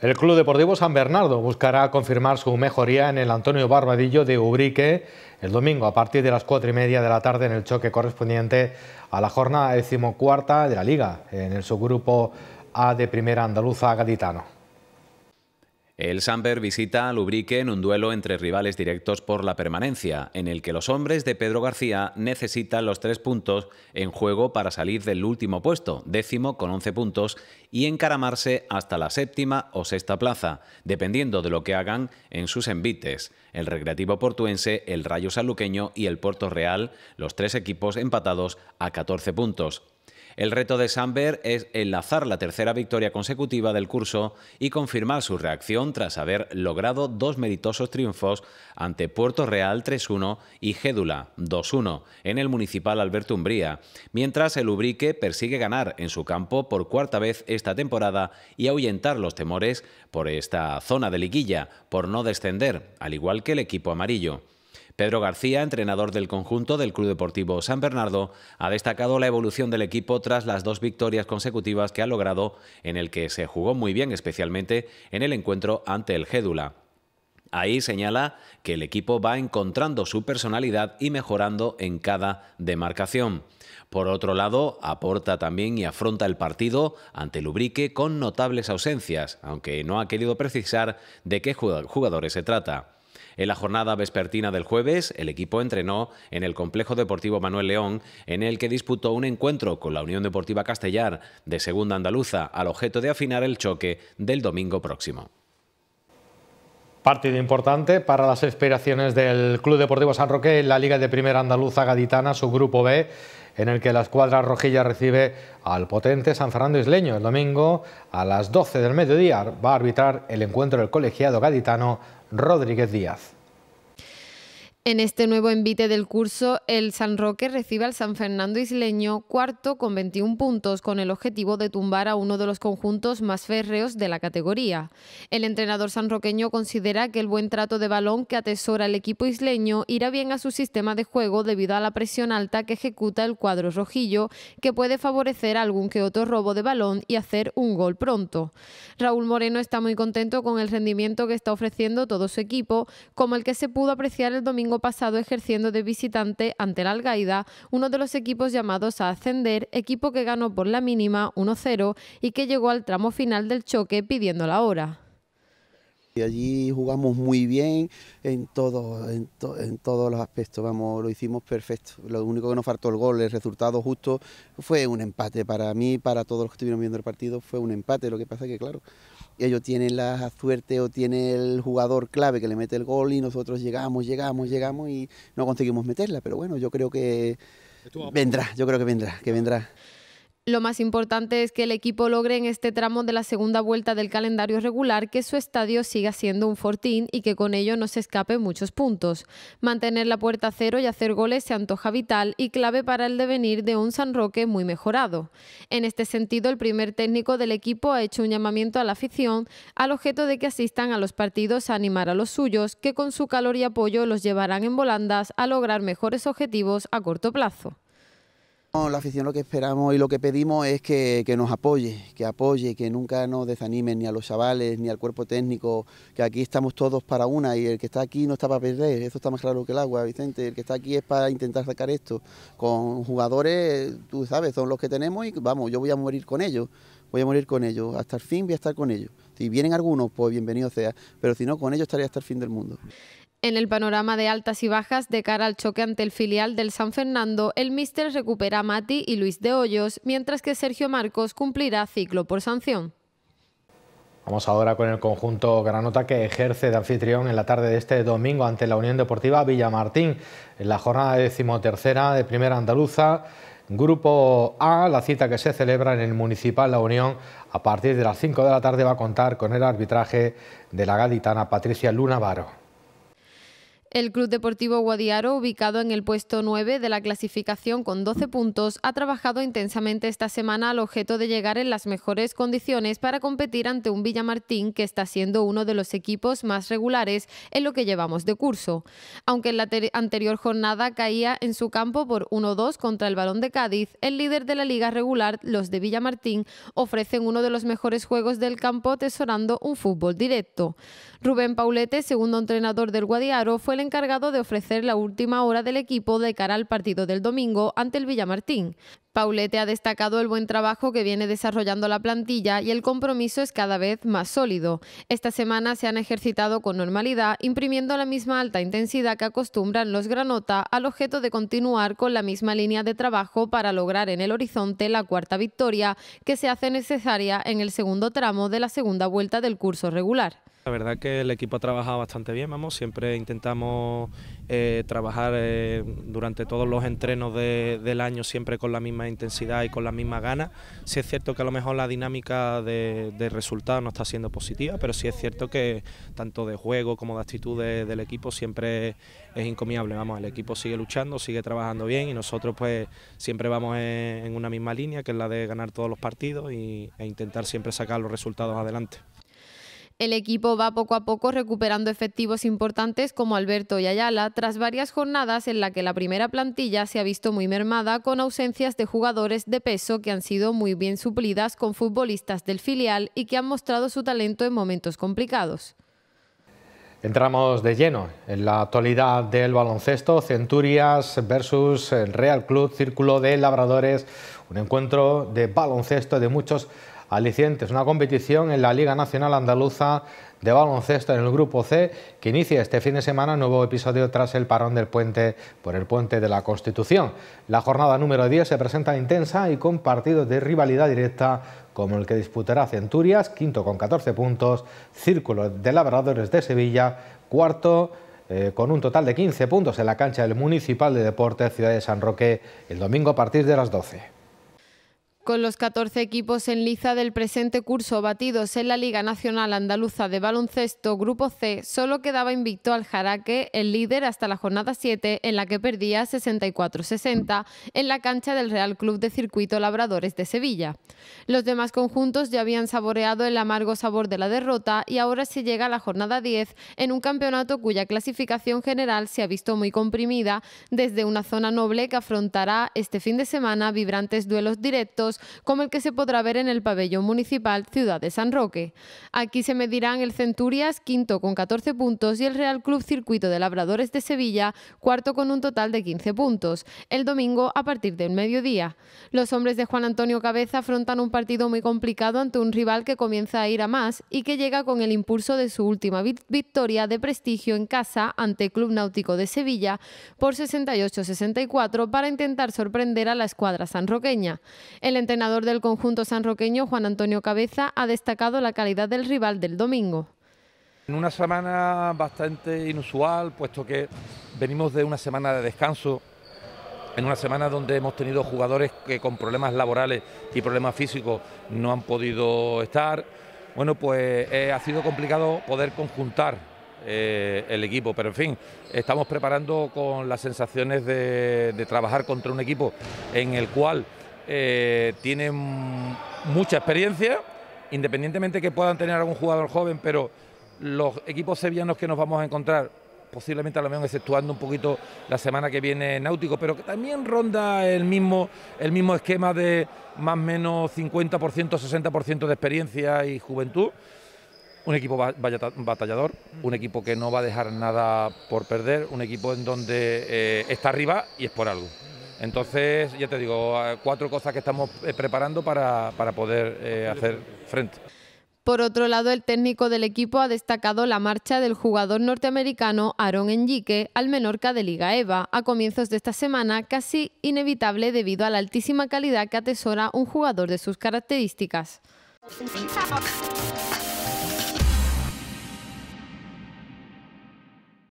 El Club Deportivo San Bernardo buscará confirmar su mejoría en el Antonio Barbadillo de Ubrique el domingo a partir de las cuatro y media de la tarde en el choque correspondiente a la jornada decimocuarta de la Liga en el subgrupo A de Primera Andaluza Gaditano. El Samber visita a Lubrique en un duelo entre rivales directos por la permanencia, en el que los hombres de Pedro García necesitan los tres puntos en juego para salir del último puesto, décimo con 11 puntos, y encaramarse hasta la séptima o sexta plaza, dependiendo de lo que hagan en sus envites. El Recreativo Portuense, el Rayo Saluqueño y el Puerto Real, los tres equipos empatados a 14 puntos. El reto de Samber es enlazar la tercera victoria consecutiva del curso y confirmar su reacción tras haber logrado dos meritosos triunfos ante Puerto Real 3-1 y Gédula 2-1 en el municipal Alberto Umbría, mientras el Ubrique persigue ganar en su campo por cuarta vez esta temporada y ahuyentar los temores por esta zona de liguilla, por no descender, al igual que el equipo amarillo. Pedro García, entrenador del conjunto del Club Deportivo San Bernardo, ha destacado la evolución del equipo tras las dos victorias consecutivas que ha logrado, en el que se jugó muy bien, especialmente en el encuentro ante el Gédula. Ahí señala que el equipo va encontrando su personalidad y mejorando en cada demarcación. Por otro lado, aporta también y afronta el partido ante Lubrique con notables ausencias, aunque no ha querido precisar de qué jugadores se trata. En la jornada vespertina del jueves, el equipo entrenó en el Complejo Deportivo Manuel León, en el que disputó un encuentro con la Unión Deportiva Castellar de Segunda Andaluza al objeto de afinar el choque del domingo próximo. Partido importante para las aspiraciones del Club Deportivo San Roque en la Liga de Primera Andaluza Gaditana, su grupo B en el que la escuadra rojilla recibe al potente San Fernando Isleño. El domingo a las 12 del mediodía va a arbitrar el encuentro del colegiado gaditano Rodríguez Díaz. En este nuevo envite del curso, el San Roque recibe al San Fernando Isleño cuarto con 21 puntos, con el objetivo de tumbar a uno de los conjuntos más férreos de la categoría. El entrenador sanroqueño considera que el buen trato de balón que atesora el equipo isleño irá bien a su sistema de juego debido a la presión alta que ejecuta el cuadro rojillo, que puede favorecer algún que otro robo de balón y hacer un gol pronto. Raúl Moreno está muy contento con el rendimiento que está ofreciendo todo su equipo, como el que se pudo apreciar el domingo pasado ejerciendo de visitante ante la Algaida, uno de los equipos llamados a ascender, equipo que ganó por la mínima 1-0 y que llegó al tramo final del choque pidiendo la hora. Y allí jugamos muy bien en, todo, en, todos los aspectos, vamos, lo hicimos perfecto. Lo único que nos faltó el gol, el resultado justo, fue un empate. Para mí, para todos los que estuvieron viendo el partido, fue un empate. Lo que pasa es que, claro, ellos tienen la suerte o tiene el jugador clave que le mete el gol y nosotros llegamos, llegamos, llegamos y no conseguimos meterla. Pero bueno, yo creo que vendrá, yo creo que vendrá, que vendrá. Lo más importante es que el equipo logre en este tramo de la segunda vuelta del calendario regular que su estadio siga siendo un fortín y que con ello no se escape muchos puntos. Mantener la puerta cero y hacer goles se antoja vital y clave para el devenir de un San Roque muy mejorado. En este sentido, el primer técnico del equipo ha hecho un llamamiento a la afición al objeto de que asistan a los partidos a animar a los suyos, que con su calor y apoyo los llevarán en volandas a lograr mejores objetivos a corto plazo. La afición lo que esperamos y lo que pedimos es que, nos apoye, que apoye, que nunca nos desanimen ni a los chavales ni al cuerpo técnico, que aquí estamos todos para una y el que está aquí no está para perder, eso está más claro que el agua, Vicente, el que está aquí es para intentar sacar esto. Con jugadores, tú sabes, son los que tenemos y vamos, yo voy a morir con ellos, voy a morir con ellos, hasta el fin voy a estar con ellos. Si vienen algunos, pues bienvenido sea, pero si no, con ellos estaría hasta el fin del mundo. En el panorama de altas y bajas de cara al choque ante el filial del San Fernando, el míster recupera a Mati y Luis de Hoyos, mientras que Sergio Marcos cumplirá ciclo por sanción. Vamos ahora con el conjunto Granota que ejerce de anfitrión en la tarde de este domingo ante la Unión Deportiva Villamartín. En la jornada decimotercera de Primera Andaluza, Grupo A, la cita que se celebra en el Municipal La Unión a partir de las 5 de la tarde va a contar con el arbitraje de la gaditana Patricia Luna Baro. El Club Deportivo Guadiaro, ubicado en el puesto 9 de la clasificación con 12 puntos, ha trabajado intensamente esta semana al objeto de llegar en las mejores condiciones para competir ante un Villamartín que está siendo uno de los equipos más regulares en lo que llevamos de curso. Aunque en la anterior jornada caía en su campo por 1-2 contra el Balón de Cádiz, el líder de la liga regular, los de Villamartín, ofrecen uno de los mejores juegos del campo tesorando un fútbol directo. Rubén Paulete, segundo entrenador del Guadiaro, fue encargado de ofrecer la última hora del equipo de cara al partido del domingo ante el Villamartín. Paulete ha destacado el buen trabajo que viene desarrollando la plantilla y el compromiso es cada vez más sólido. Esta semana se han ejercitado con normalidad, imprimiendo la misma alta intensidad que acostumbran los granota al objeto de continuar con la misma línea de trabajo para lograr en el horizonte la cuarta victoria que se hace necesaria en el segundo tramo de la segunda vuelta del curso regular. La verdad que el equipo ha trabajado bastante bien, vamos, siempre intentamos eh, trabajar eh, durante todos los entrenos del año siempre con la misma intensidad y con la misma gana. Sí es cierto que a lo mejor la dinámica de, resultados no está siendo positiva, pero sí es cierto que tanto de juego como de actitudes del equipo siempre es encomiable, vamos, el equipo sigue luchando, sigue trabajando bien y nosotros pues siempre vamos en, una misma línea que es la de ganar todos los partidos e intentar siempre sacar los resultados adelante el equipo va poco a poco recuperando efectivos importantes como Alberto y Ayala tras varias jornadas en las que la primera plantilla se ha visto muy mermada con ausencias de jugadores de peso que han sido muy bien suplidas con futbolistas del filial y que han mostrado su talento en momentos complicados. Entramos de lleno en la actualidad del baloncesto, Centurias versus Real Club Círculo de Labradores, un encuentro de baloncesto de muchos alicientes. Una competición en la Liga Nacional Andaluza de baloncesto en el grupo C, que inicia este fin de semana un nuevo episodio tras el parón del puente por el puente de la Constitución. La jornada número 10 se presenta intensa y con partidos de rivalidad directa como el que disputará Centurias, quinto con 14 puntos, Círculo de Labradores de Sevilla, cuarto eh, con un total de 15 puntos en la cancha del Municipal de Deportes Ciudad de San Roque el domingo a partir de las 12. Con los 14 equipos en liza del presente curso batidos en la Liga Nacional Andaluza de Baloncesto Grupo C, solo quedaba invicto al Jaraque, el líder hasta la jornada 7, en la que perdía 64-60 en la cancha del Real Club de Circuito Labradores de Sevilla. Los demás conjuntos ya habían saboreado el amargo sabor de la derrota y ahora se llega a la jornada 10 en un campeonato cuya clasificación general se ha visto muy comprimida desde una zona noble que afrontará este fin de semana vibrantes duelos directos como el que se podrá ver en el pabellón municipal Ciudad de San Roque. Aquí se medirán el Centurias, quinto con 14 puntos, y el Real Club Circuito de Labradores de Sevilla, cuarto con un total de 15 puntos, el domingo a partir del mediodía. Los hombres de Juan Antonio Cabeza afrontan un partido muy complicado ante un rival que comienza a ir a más y que llega con el impulso de su última victoria de prestigio en casa ante Club Náutico de Sevilla por 68-64 para intentar sorprender a la escuadra sanroqueña. El ...el entrenador del conjunto sanroqueño, Juan Antonio Cabeza, ha destacado la calidad del rival del domingo. En una semana bastante inusual, puesto que venimos de una semana de descanso, en una semana donde hemos tenido jugadores que con problemas laborales y problemas físicos no han podido estar. Bueno, pues eh, ha sido complicado poder conjuntar eh, el equipo, pero en fin, estamos preparando con las sensaciones de, de trabajar contra un equipo en el cual eh, tienen mucha experiencia, independientemente que puedan tener algún jugador joven, pero los equipos sevillanos que nos vamos a encontrar, posiblemente a lo mejor exceptuando un poquito la semana que viene náutico, pero que también ronda el mismo, el mismo esquema de más o menos 50%, 60% de experiencia y juventud. Un equipo batallador, un equipo que no va a dejar nada por perder, un equipo en donde eh, está arriba y es por algo. Entonces, ya te digo, cuatro cosas que estamos eh, preparando para, poder eh, hacer frente. Por otro lado, el técnico del equipo ha destacado la marcha del jugador norteamericano Aaron Enrique al Menorca de Liga EVA a comienzos de esta semana, casi inevitable debido a la altísima calidad que atesora un jugador de sus características.